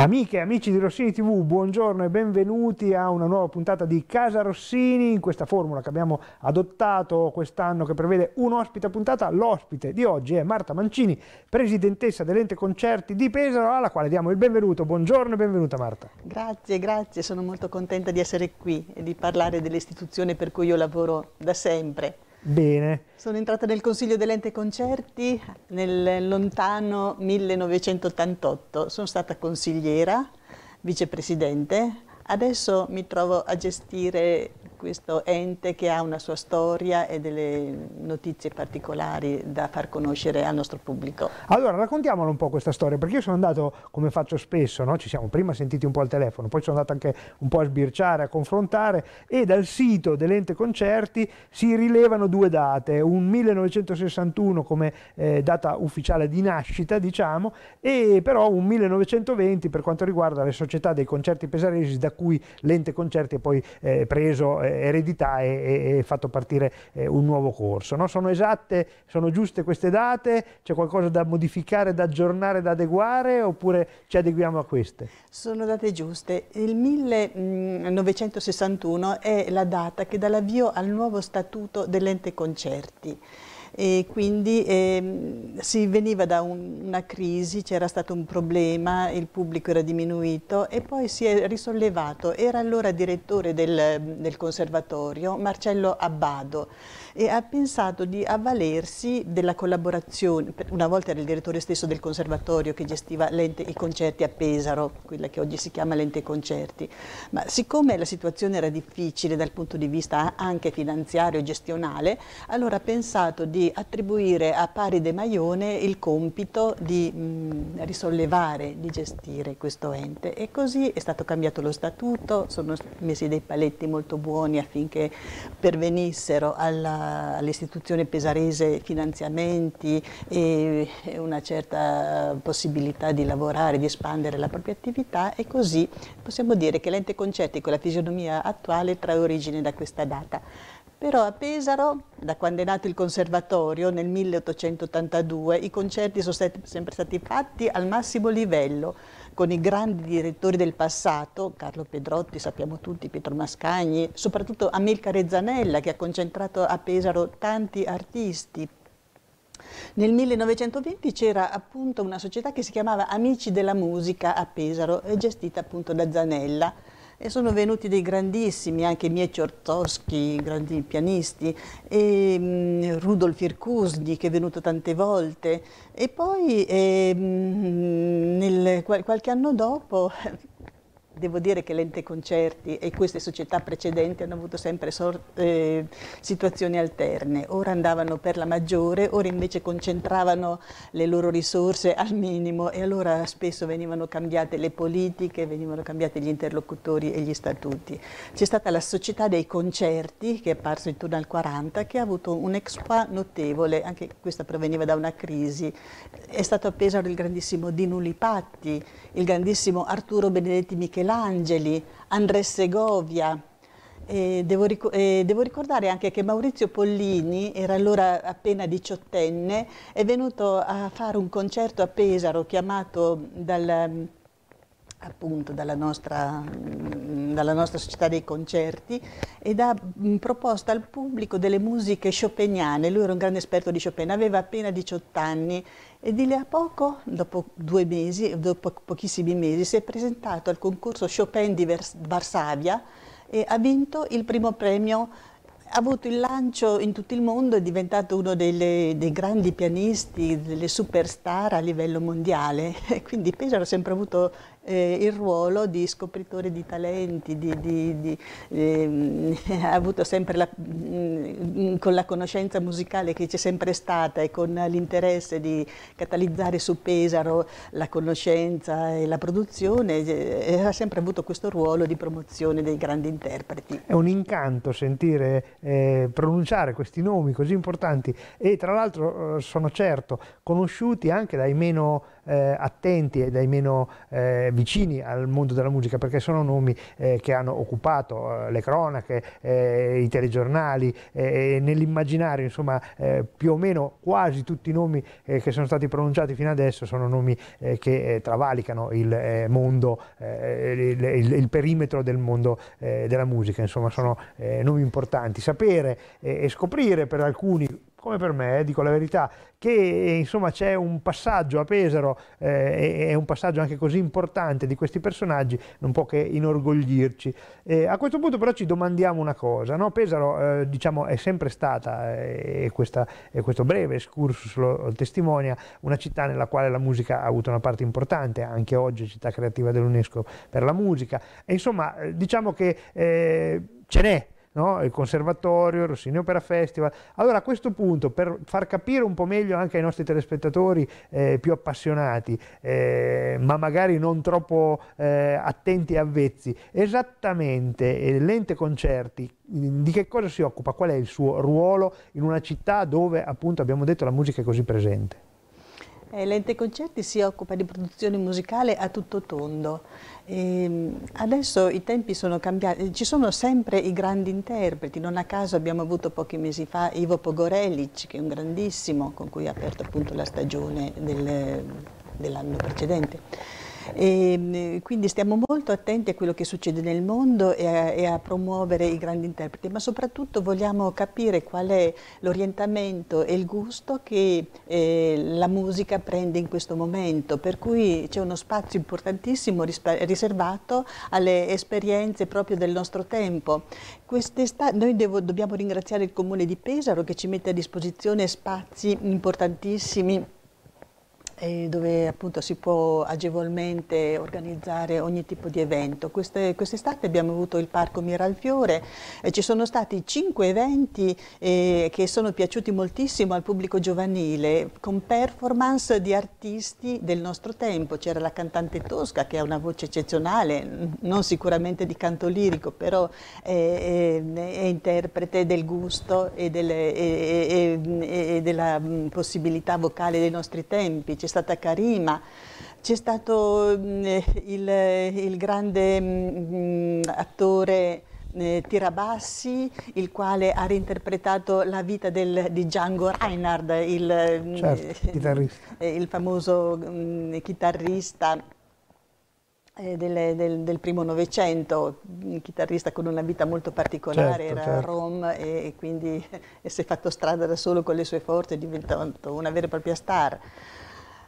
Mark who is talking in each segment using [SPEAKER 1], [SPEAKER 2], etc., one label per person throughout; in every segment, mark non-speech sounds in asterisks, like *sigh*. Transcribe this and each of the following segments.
[SPEAKER 1] Amiche e amici di Rossini TV, buongiorno e benvenuti a una nuova puntata di Casa Rossini, in questa formula che abbiamo adottato quest'anno che prevede un ospite a puntata. L'ospite di oggi è Marta Mancini, presidentessa dell'ente concerti di Pesaro, alla quale diamo il benvenuto. Buongiorno e benvenuta Marta.
[SPEAKER 2] Grazie, grazie, sono molto contenta di essere qui e di parlare dell'istituzione per cui io lavoro da sempre.
[SPEAKER 1] Bene.
[SPEAKER 2] Sono entrata nel Consiglio dell'Ente Concerti nel lontano 1988, sono stata consigliera, vicepresidente, adesso mi trovo a gestire questo ente che ha una sua storia e delle notizie particolari da far conoscere al nostro pubblico.
[SPEAKER 1] Allora raccontiamola un po' questa storia, perché io sono andato, come faccio spesso, no? ci siamo prima sentiti un po' al telefono, poi sono andato anche un po' a sbirciare, a confrontare e dal sito dell'ente concerti si rilevano due date, un 1961 come eh, data ufficiale di nascita diciamo e però un 1920 per quanto riguarda le società dei concerti pesaresi da cui l'ente concerti è poi eh, preso eh, eredità e, e fatto partire eh, un nuovo corso. No? Sono esatte, sono giuste queste date? C'è qualcosa da modificare, da aggiornare, da adeguare oppure ci adeguiamo a queste?
[SPEAKER 2] Sono date giuste. Il 1961 mm, è la data che dà l'avvio al nuovo statuto dell'ente concerti e quindi eh, si veniva da un, una crisi, c'era stato un problema, il pubblico era diminuito e poi si è risollevato. Era allora direttore del, del conservatorio Marcello Abbado e ha pensato di avvalersi della collaborazione, una volta era il direttore stesso del conservatorio che gestiva l'ente, i concerti a Pesaro, quella che oggi si chiama l'ente concerti, ma siccome la situazione era difficile dal punto di vista anche finanziario e gestionale, allora ha pensato di attribuire a Pari De Maione il compito di mh, risollevare, di gestire questo ente e così è stato cambiato lo statuto, sono messi dei paletti molto buoni affinché pervenissero alla all'istituzione pesarese finanziamenti e una certa possibilità di lavorare, di espandere la propria attività e così possiamo dire che l'ente concerti con la fisionomia attuale trae origine da questa data. Però a Pesaro, da quando è nato il conservatorio nel 1882, i concerti sono sempre stati fatti al massimo livello, con i grandi direttori del passato, Carlo Pedrotti, sappiamo tutti, Pietro Mascagni, soprattutto Amilcare Zanella che ha concentrato a Pesaro tanti artisti, nel 1920 c'era appunto una società che si chiamava Amici della Musica a Pesaro, gestita appunto da Zanella e sono venuti dei grandissimi, anche Mie Ciortoschi, grandi pianisti, e, mh, mm, Rudolf Irkusni che è venuto tante volte e poi eh, nel, qual qualche anno dopo devo dire che l'ente concerti e queste società precedenti hanno avuto sempre eh, situazioni alterne, ora andavano per la maggiore, ora invece concentravano le loro risorse al minimo e allora spesso venivano cambiate le politiche, venivano cambiati gli interlocutori e gli statuti. C'è stata la società dei concerti che è apparsa intorno al 40 che ha avuto un expo notevole, anche questa proveniva da una crisi, è stato appeso il grandissimo Dinulipatti, il grandissimo Arturo Benedetti Michelangelo, Langeli, André Segovia. E devo, ric e devo, ricordare anche che Maurizio Pollini, era allora appena diciottenne, è venuto a fare un concerto a Pesaro chiamato dal, appunto, dalla, nostra, dalla nostra società dei concerti ed ha proposto al pubblico delle musiche chopiniane. Lui era un grande esperto di Chopin, aveva appena 18 anni e di lì a poco, dopo due mesi, dopo pochissimi mesi, si è presentato al concorso Chopin di Varsavia e ha vinto il primo premio ha avuto il lancio in tutto il mondo, è diventato uno delle, dei grandi pianisti, delle superstar a livello mondiale, *laughs* quindi Pesaro ha sempre avuto eh, il ruolo di scopritore di talenti, di, di, di, eh, *laughs* ha avuto sempre la, mm, con la conoscenza musicale che c'è sempre stata e con l'interesse di catalizzare su Pesaro la conoscenza e la produzione, eh, eh ha sempre avuto questo ruolo di promozione dei grandi
[SPEAKER 1] interpreti. È un incanto sentire eh, pronunciare questi nomi così importanti e tra l'altro eh, sono certo conosciuti anche dai meno eh, attenti e dai meno eh, vicini al mondo della musica, perché sono nomi eh, che hanno occupato eh, le cronache, eh, i telegiornali, eh, nell'immaginario, insomma, più o meno quasi tutti i nomi che sono stati pronunciati fino adesso sono nomi che travalicano il mondo, il, il, il, perimetro del mondo della musica, insomma, sono nomi importanti. Sapere e scoprire per alcuni come per me, eh, dico la verità, che eh, insomma c'è un passaggio a Pesaro eh, e, un passaggio anche così importante di questi personaggi, non può che inorgoglirci. Eh, a questo punto però ci domandiamo una cosa, no? Pesaro eh, diciamo è sempre stata, e, questa, questo breve excursus lo testimonia, una città nella quale la musica ha avuto una parte importante, anche oggi città creativa dell'UNESCO per la musica, e, insomma diciamo che ce n'è no? il conservatorio, il Rossini Opera Festival. Allora a questo punto, per far capire un po' meglio anche ai nostri telespettatori eh, più appassionati, eh, ma magari non troppo eh, attenti e avvezzi, esattamente eh, l'ente concerti mm, di che cosa si occupa, qual è il suo ruolo in una città dove appunto abbiamo detto la musica è così presente?
[SPEAKER 2] Eh, L'ente concerti si occupa di produzione musicale a tutto tondo. E ehm, adesso i tempi sono cambiati, ci sono sempre i grandi interpreti, non a caso abbiamo avuto pochi mesi fa Ivo Pogorelic, che è un grandissimo, con cui ha aperto appunto la stagione del, dell'anno precedente. E, ehm, quindi stiamo molto attenti a quello che succede nel mondo e a, e a promuovere i grandi interpreti, ma soprattutto vogliamo capire qual è l'orientamento e il gusto che eh, la musica prende in questo momento, per cui c'è uno spazio importantissimo riservato alle esperienze proprio del nostro tempo. Noi devo, dobbiamo ringraziare il Comune di Pesaro che ci mette a disposizione spazi importantissimi dove appunto si può agevolmente organizzare ogni tipo di evento. Quest'estate quest abbiamo avuto il Parco Miralfiore, eh, ci sono stati cinque eventi eh, che sono piaciuti moltissimo al pubblico giovanile, con performance di artisti del nostro tempo. C'era la cantante Tosca che ha una voce eccezionale, non sicuramente di canto lirico, però eh, è interprete del gusto e, delle, e, e, e della mm, possibilità vocale dei nostri tempi stata Karima, c'è stato eh, il, il, grande mh, mm, mm, attore eh, Tirabassi, il quale ha reinterpretato la vita del, di Django Reinhardt, il, certo, eh, il famoso mh, chitarrista eh, del, del, del, primo Novecento, chitarrista con una vita molto particolare, certo, era certo. rom e, e quindi e *laughs* si è fatto strada da solo con le sue forze, è diventato una vera e propria star.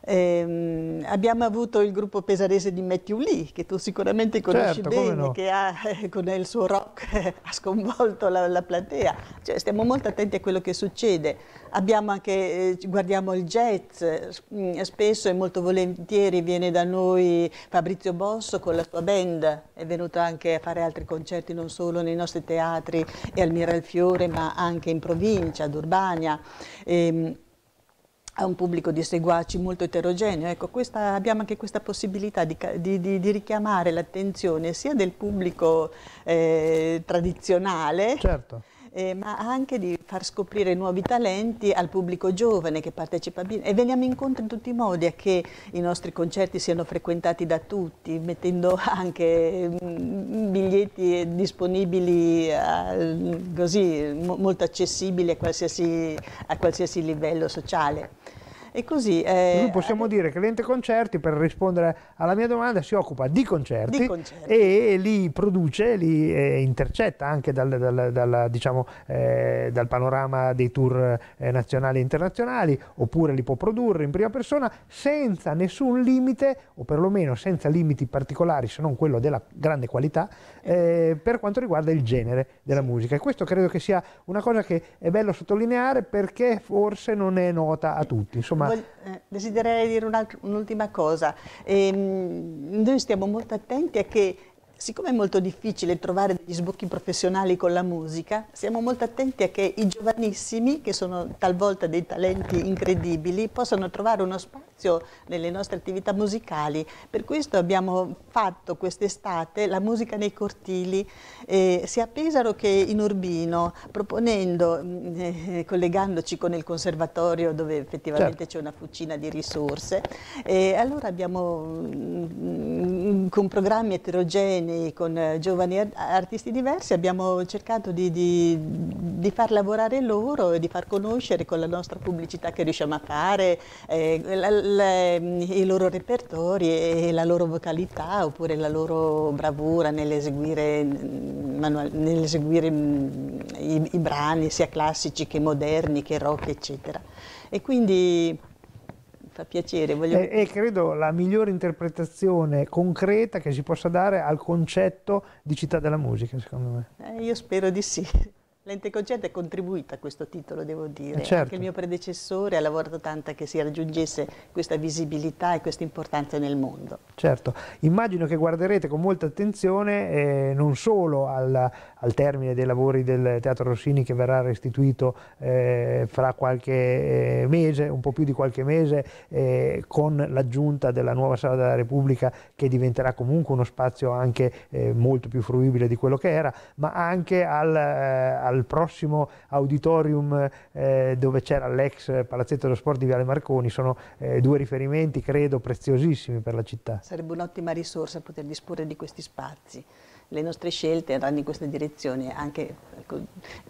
[SPEAKER 2] Eh, abbiamo avuto il gruppo pesarese di Matthew Lee, che tu sicuramente certo, conosci certo, bene, no. che ha, eh, con il suo rock eh, ha sconvolto la, la platea. Cioè, stiamo molto attenti a quello che succede. Anche, eh, guardiamo il jazz, mm, spesso e molto volentieri viene da noi Fabrizio Bosso con la sua band, è venuto anche a fare altri concerti non solo nei nostri teatri e al Miralfiore, ma anche in provincia, ad Urbania. Eh, ha un pubblico di seguaci molto eterogeneo. Ecco, questa, abbiamo anche questa possibilità di, di, di richiamare l'attenzione sia del pubblico eh, tradizionale certo eh, ma anche di far scoprire nuovi talenti al pubblico giovane che partecipa bene e veniamo incontro in tutti i modi a che i nostri concerti siano frequentati da tutti, mettendo *laughs* anche mm, mm, biglietti disponibili a, così, molto accessibili a qualsiasi, a qualsiasi livello sociale.
[SPEAKER 1] E così... Eh, Noi possiamo dire che l'ente concerti, per rispondere alla mia domanda, si occupa di concerti, di concerti. e li produce, li eh, intercetta anche dal, dal, dal, diciamo, eh, dal, panorama dei tour eh, nazionali e internazionali, oppure li può produrre in prima persona senza nessun limite, o perlomeno senza limiti particolari se non quello della grande qualità, eh, per quanto riguarda il genere della sì. musica. E questo credo che sia una cosa che è bello sottolineare perché forse non è nota a tutti. Insomma, ma... Voglio,
[SPEAKER 2] eh, desidererei dire un'ultima un cosa. Ehm, noi stiamo molto attenti a che Siccome è molto difficile trovare degli sbocchi professionali con la musica, siamo molto attenti a che i giovanissimi, che sono talvolta dei talenti incredibili, possano trovare uno spazio spazio nelle nostre attività musicali. Per questo abbiamo fatto quest'estate la musica nei cortili, eh, sia a Pesaro che in Urbino, proponendo, mm, eh, eh, collegandoci con il conservatorio dove effettivamente certo. c'è certo. una fucina di risorse. E allora abbiamo mm, mm, con programmi eterogenei, con eh, giovani artisti diversi, abbiamo cercato di, di, di, far lavorare loro e di far conoscere con la nostra pubblicità che riusciamo a fare. Eh, la, le, mm, i loro repertori e la loro vocalità oppure la loro bravura nell'eseguire, mm, nell'eseguire mm, i, i, brani sia classici che moderni che rock eccetera
[SPEAKER 1] e quindi
[SPEAKER 2] fa piacere. Voglio... E,
[SPEAKER 1] e, credo la migliore interpretazione concreta che si possa dare al concetto di città della musica secondo me.
[SPEAKER 2] Eh, io spero di sì. L'ente concetto è contribuito a questo titolo, devo dire. Eh, certo. Anche il mio predecessore ha lavorato tanto che si raggiungesse questa visibilità e questa importanza nel mondo.
[SPEAKER 1] Certo, immagino che guarderete con molta attenzione eh, non solo al, al, termine dei lavori del Teatro Rossini che verrà restituito eh, fra qualche eh, mese, un po' più di qualche mese, eh, con l'aggiunta della nuova Sala della Repubblica che diventerà comunque uno spazio anche eh, molto più fruibile di quello che era, ma anche al, al al prossimo auditorium eh, dove c'era l'ex Palazzetto dello Sport di Viale Marconi, sono eh, due riferimenti credo preziosissimi per la città.
[SPEAKER 2] Sarebbe un'ottima risorsa poter disporre di questi spazi le nostre scelte andranno in questa direzione, anche ecco,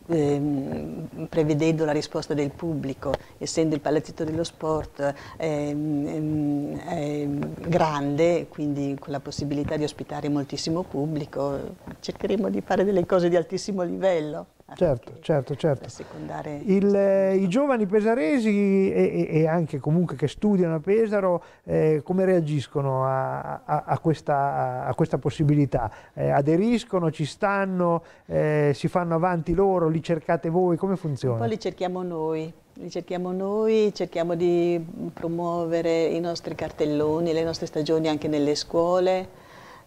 [SPEAKER 2] ehm, prevedendo la risposta del pubblico, essendo il palazzetto dello sport ehm, ehm, ehm, grande, quindi con la possibilità di ospitare moltissimo pubblico, cercheremo di fare delle cose di altissimo livello.
[SPEAKER 1] Certo, certo, certo. certo. Il, eh, I giovani pesaresi e, e, anche comunque che studiano a Pesaro, eh, come reagiscono a, a, a, questa, a questa, possibilità? Eh, aderiscono, ci stanno, eh, si fanno avanti loro, li cercate voi, come funziona? Poi li
[SPEAKER 2] cerchiamo noi, li cerchiamo noi, cerchiamo di promuovere i nostri cartelloni, le nostre stagioni anche nelle scuole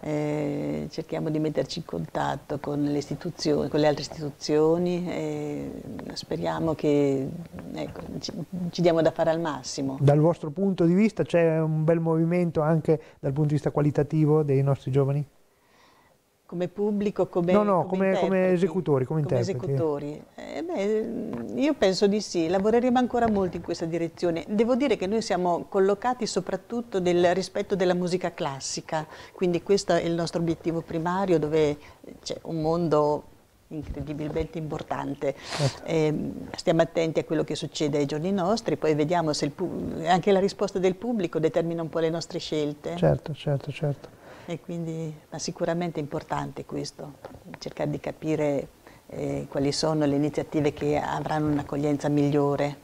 [SPEAKER 2] eh, cerchiamo di metterci in contatto con le, con le altre istituzioni e eh, speriamo che ecco, ci, ci, diamo da fare al massimo. Dal
[SPEAKER 1] vostro punto di vista c'è un bel movimento anche dal punto di vista qualitativo dei nostri giovani?
[SPEAKER 2] Come pubblico, come No, no, come, come, come
[SPEAKER 1] esecutori, come, come esecutori.
[SPEAKER 2] Eh, beh, io penso di sì, lavoreremo ancora molto in questa direzione. Devo dire che noi siamo collocati soprattutto nel rispetto della musica classica, quindi questo è il nostro obiettivo primario dove c'è un mondo incredibilmente importante. Certo. Eh, stiamo attenti a quello che succede ai giorni nostri, poi vediamo se anche la risposta del pubblico determina un po' le nostre scelte. Certo,
[SPEAKER 1] certo, certo.
[SPEAKER 2] E quindi, ma sicuramente è importante questo, cercare di capire eh, quali sono le iniziative che avranno un'accoglienza migliore.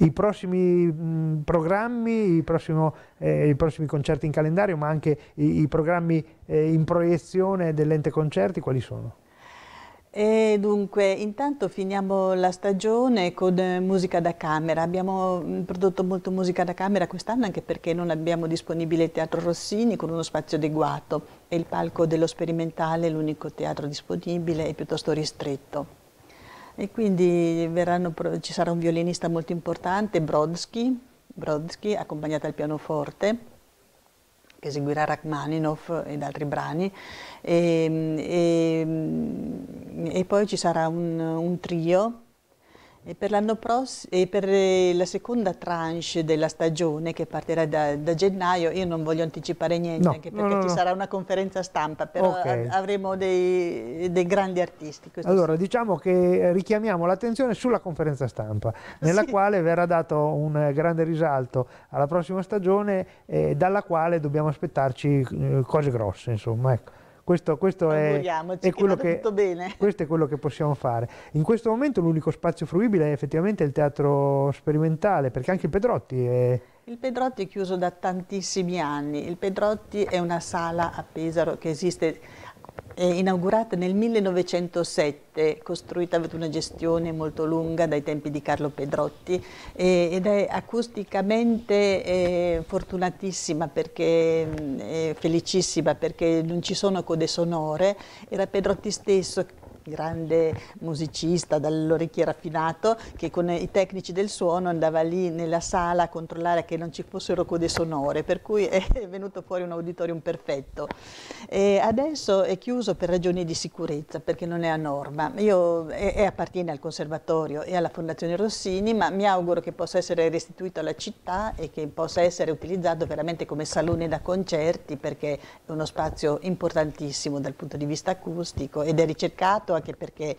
[SPEAKER 1] I prossimi programmi, i, prossimo, eh, i, prossimi concerti in calendario, ma anche i, i programmi eh, in proiezione dell'ente concerti, quali sono?
[SPEAKER 2] E dunque, intanto finiamo la stagione con eh, musica da camera. Abbiamo mm, prodotto molto musica da camera quest'anno anche perché non abbiamo disponibile il Teatro Rossini con uno spazio adeguato e il palco dello sperimentale l'unico teatro disponibile è piuttosto ristretto. E quindi verranno, ci sarà un violinista molto importante, Brodsky, Brodsky accompagnato al pianoforte che eseguirà Rachmaninoff ed altri brani, e, ehm, e, ehm, e poi ci sarà un, un trio e per, e per, eh, la seconda tranche della stagione che partirà da, da gennaio, io non voglio anticipare niente, no, anche perché no, no, ci sarà una conferenza stampa, però okay. avremo dei,
[SPEAKER 1] dei, grandi artisti. Allora, sì. diciamo che richiamiamo l'attenzione sulla conferenza stampa, nella sì. quale verrà dato un grande risalto alla prossima stagione, eh, dalla quale dobbiamo aspettarci eh, cose grosse, insomma. Ecco. Questo, questo, è, è che, *laughs* questo, è, quello che, possiamo fare. In questo momento l'unico spazio fruibile è effettivamente il teatro sperimentale, perché anche il Pedrotti è...
[SPEAKER 2] Il Pedrotti è chiuso da tantissimi anni, il Pedrotti è una sala a Pesaro che esiste inaugurata nel 1907, costruita, ha avuto una gestione molto lunga dai tempi di Carlo Pedrotti eh, ed è acusticamente eh, fortunatissima, perché, eh, felicissima perché non ci sono code sonore, era Pedrotti stesso grande musicista dall'orecchio raffinato che con i tecnici del suono andava lì nella sala a controllare che non ci fossero code sonore, per cui *laughs* è venuto fuori un auditorium perfetto. E adesso è chiuso per ragioni di sicurezza, perché non è a norma. Io, e, e appartiene al Conservatorio e alla Fondazione Rossini, ma mi auguro che possa essere restituito alla città e che possa essere utilizzato veramente come salone da concerti, perché è uno spazio importantissimo dal punto di vista acustico ed è ricercato anche perché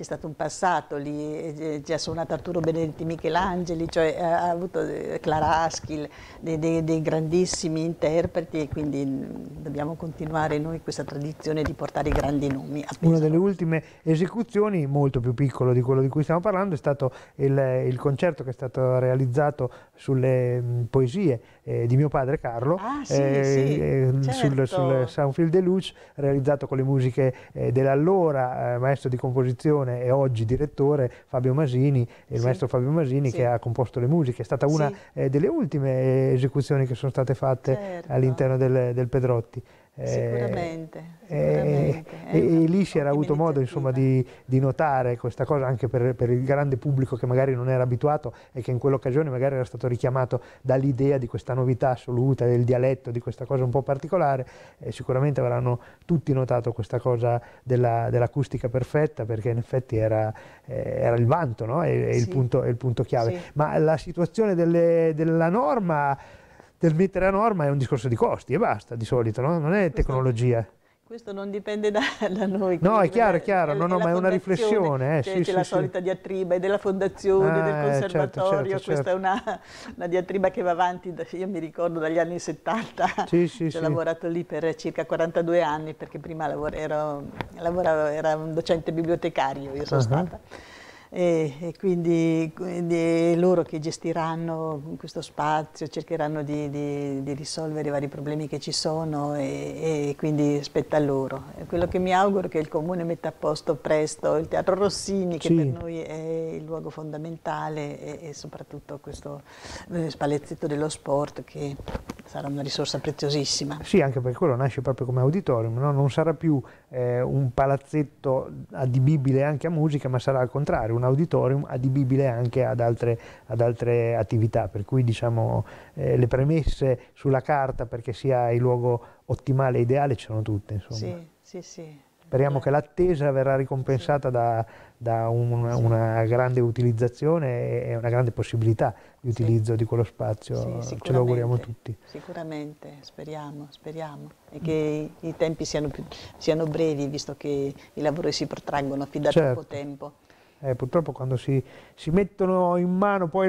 [SPEAKER 2] c'è stato un passato lì, eh, eh, ci ha suonato Arturo Benedetti Michelangeli, cioè eh, ha avuto Clara Aschil, dei, dei, dei, grandissimi interpreti e quindi mm, dobbiamo continuare noi questa tradizione di portare i grandi nomi.
[SPEAKER 1] Una delle ultime esecuzioni, molto più piccolo di quello di cui stiamo parlando, è stato il, il concerto che è stato realizzato sulle mm, poesie eh, di mio padre Carlo, ah, sì, eh, sì, eh, mm, certo. sul, sul Soundfield de Luce, realizzato con le musiche dell'allora maestro di composizione composizione e oggi direttore Fabio Masini, il sì. maestro Fabio Masini sì. che ha composto le musiche, è stata una sì. eh, delle ultime esecuzioni che sono state fatte certo. all'interno del, del Pedrotti. Sicuramente. Eh, eh, sicuramente. E, e, lì si era avuto modo insomma, di, di, notare questa cosa anche per, per, il grande pubblico che magari non era abituato e che in quell'occasione magari era stato richiamato dall'idea di questa novità assoluta, del dialetto, di questa cosa un po' particolare. E sicuramente avranno tutti notato questa cosa dell'acustica perfetta perché in effetti era, eh, era il vanto no? e, sì. il punto, il punto chiave. Sì. Ma la situazione delle, della norma del mettere a norma è un discorso di costi e basta di solito, no? non è tecnologia.
[SPEAKER 2] Questo non dipende da, *laughs* da noi. No, è chiaro, è chiaro, no, no, ma è una riflessione. Eh, c'è sì, sì, la sì. solita diatriba, è della fondazione, ah, del certo, certo, conservatorio, certo, certo, questa certo. è una, una, diatriba che va avanti, da, io mi ricordo dagli anni 70,
[SPEAKER 1] sì, sì, ho lavorato
[SPEAKER 2] lì per circa 42 anni perché prima lavoravo, ero, lavoravo era un docente bibliotecario, io sono uh -huh. stata e, e quindi, loro che gestiranno questo spazio, cercheranno di, di, di, risolvere i vari problemi che ci sono e, e quindi spetta a loro. Quello che mi auguro è che il Comune metta a posto presto il Teatro Rossini che sì. per noi è il luogo fondamentale e, e soprattutto questo eh, spalezzetto dello sport che sarà una risorsa
[SPEAKER 1] preziosissima. Sì, anche perché quello nasce proprio come auditorium, no? non sarà più eh, un palazzetto adibibile anche a musica ma sarà al contrario, un auditorium adibibile anche ad altre, ad altre attività, per cui diciamo, eh, le premesse sulla carta perché sia il luogo ottimale e ideale ci sono tutte. Insomma. Sì, sì, sì. Speriamo eh. che l'attesa verrà ricompensata da, da un, una grande utilizzazione e una grande possibilità di utilizzo di quello spazio, ce lo auguriamo tutti.
[SPEAKER 2] Sicuramente, speriamo, speriamo. E che i, i tempi siano, più, siano, brevi, visto che i lavori si protraggono fin da certo. troppo tempo.
[SPEAKER 1] Eh, purtroppo quando si, si, mettono in mano poi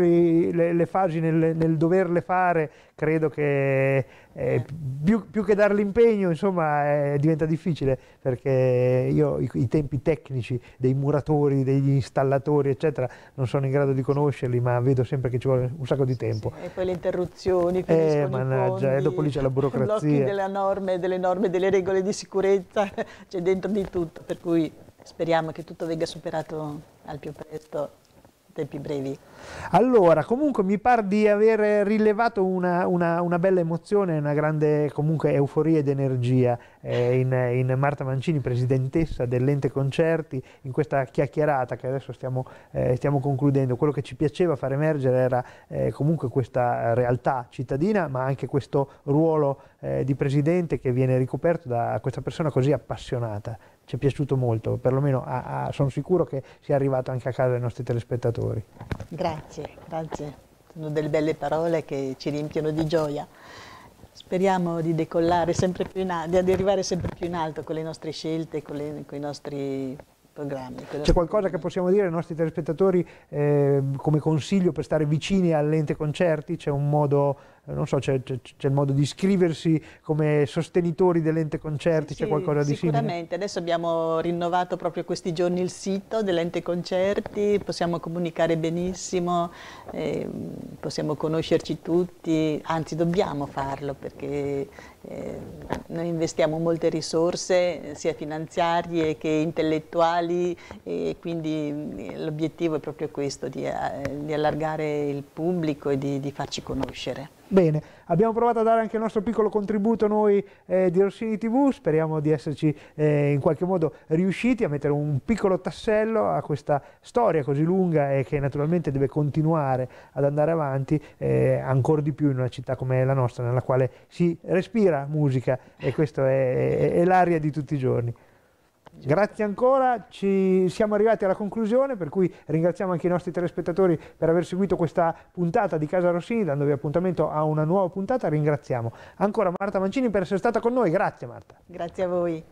[SPEAKER 1] le, le, le fasi nel, nel, doverle fare, credo che eh, eh. più, più, che dare l'impegno insomma eh, diventa difficile perché io i, i, tempi tecnici dei muratori, degli installatori eccetera non sono in grado di conoscerli ma vedo sempre che ci vuole un sacco di tempo. Sì,
[SPEAKER 2] e poi le interruzioni, eh, mannaggia, fondi, e dopo lì c'è la *laughs* burocrazia. I blocchi delle norme, delle norme, delle regole di sicurezza, *laughs* c'è dentro di tutto per cui... Speriamo che tutto venga superato al più presto tempi brevi.
[SPEAKER 1] Allora, comunque mi par di aver rilevato una, una, una bella emozione, una grande comunque euforia ed energia eh, in, in, Marta Mancini, presidentessa dell'ente concerti, in questa chiacchierata che adesso stiamo, eh, stiamo, concludendo. Quello che ci piaceva far emergere era eh, comunque questa realtà cittadina, ma anche questo ruolo eh, di presidente che viene ricoperto da questa persona così appassionata. Ci è piaciuto molto, perlomeno sono sicuro che sia arrivato anche a casa dei nostri telespettatori.
[SPEAKER 2] Grazie, grazie. Sono delle belle parole che ci riempiono di gioia. Speriamo di decollare sempre più in alto, di arrivare sempre più in alto con le nostre scelte, con, le, con i nostri programmi. C'è
[SPEAKER 1] qualcosa che possiamo dire ai nostri telespettatori eh, come consiglio per stare vicini all'ente concerti? C'è un modo eh, non so, c'è, il modo di iscriversi come sostenitori dell'ente concerti, sì, c'è qualcosa di simile? Sicuramente,
[SPEAKER 2] adesso abbiamo rinnovato proprio questi giorni il sito dell'ente concerti, possiamo comunicare benissimo, eh, possiamo conoscerci tutti, anzi dobbiamo farlo perché eh, noi investiamo molte risorse eh, sia finanziarie che intellettuali e quindi mm, l'obiettivo è proprio questo, di, eh, di allargare il pubblico e di, di farci conoscere.
[SPEAKER 1] Bene, abbiamo provato a dare anche il nostro piccolo contributo noi eh, di Rossini TV, speriamo di esserci eh, in qualche modo riusciti a mettere un piccolo tassello a questa storia così lunga e che naturalmente deve continuare ad andare avanti eh, ancora di più in una città come la nostra nella quale si respira musica e questa è, è, è l'aria di tutti i giorni. Grazie ancora, ci siamo arrivati alla conclusione, per cui ringraziamo anche i nostri telespettatori per aver seguito questa puntata di Casa Rossini, dandovi appuntamento a una nuova puntata, ringraziamo ancora Marta Mancini per essere stata con noi, grazie Marta.
[SPEAKER 2] Grazie a voi.